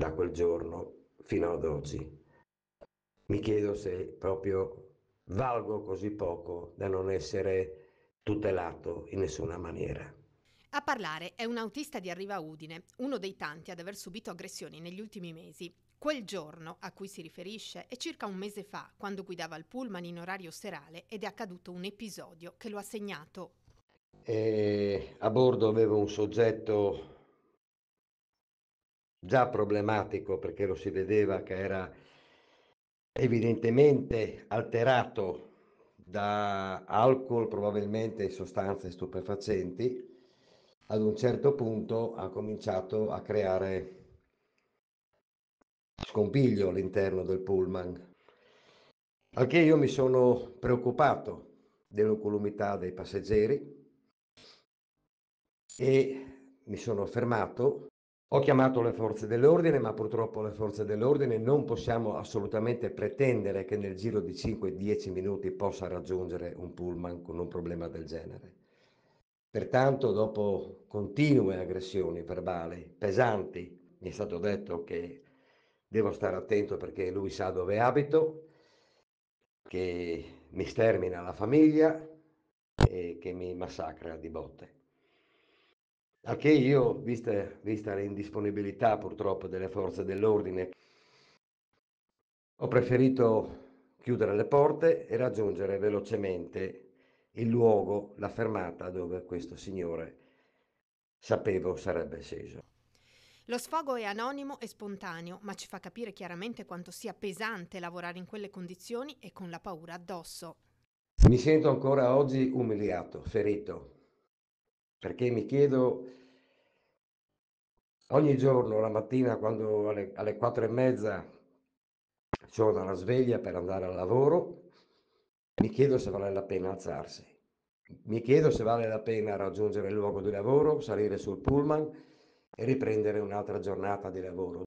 da quel giorno fino ad oggi. Mi chiedo se proprio valgo così poco da non essere tutelato in nessuna maniera. A parlare è un autista di Arriva Udine, uno dei tanti ad aver subito aggressioni negli ultimi mesi. Quel giorno a cui si riferisce è circa un mese fa, quando guidava il pullman in orario serale ed è accaduto un episodio che lo ha segnato. E eh, a bordo avevo un soggetto già problematico perché lo si vedeva che era evidentemente alterato da alcol, probabilmente sostanze stupefacenti, ad un certo punto ha cominciato a creare scompiglio all'interno del pullman. Al che io mi sono preoccupato dell'incolumità dei passeggeri e mi sono fermato ho chiamato le forze dell'ordine, ma purtroppo le forze dell'ordine non possiamo assolutamente pretendere che nel giro di 5-10 minuti possa raggiungere un pullman con un problema del genere. Pertanto, dopo continue aggressioni verbali pesanti, mi è stato detto che devo stare attento perché lui sa dove abito, che mi stermina la famiglia e che mi massacra di botte. Anche io, vista, vista l'indisponibilità purtroppo delle forze dell'ordine, ho preferito chiudere le porte e raggiungere velocemente il luogo, la fermata dove questo signore sapevo sarebbe sceso. Lo sfogo è anonimo e spontaneo, ma ci fa capire chiaramente quanto sia pesante lavorare in quelle condizioni e con la paura addosso. Mi sento ancora oggi umiliato, ferito, perché mi chiedo ogni giorno la mattina quando alle, alle 4 e mezza sono alla sveglia per andare al lavoro, mi chiedo se vale la pena alzarsi, mi chiedo se vale la pena raggiungere il luogo di lavoro, salire sul pullman e riprendere un'altra giornata di lavoro.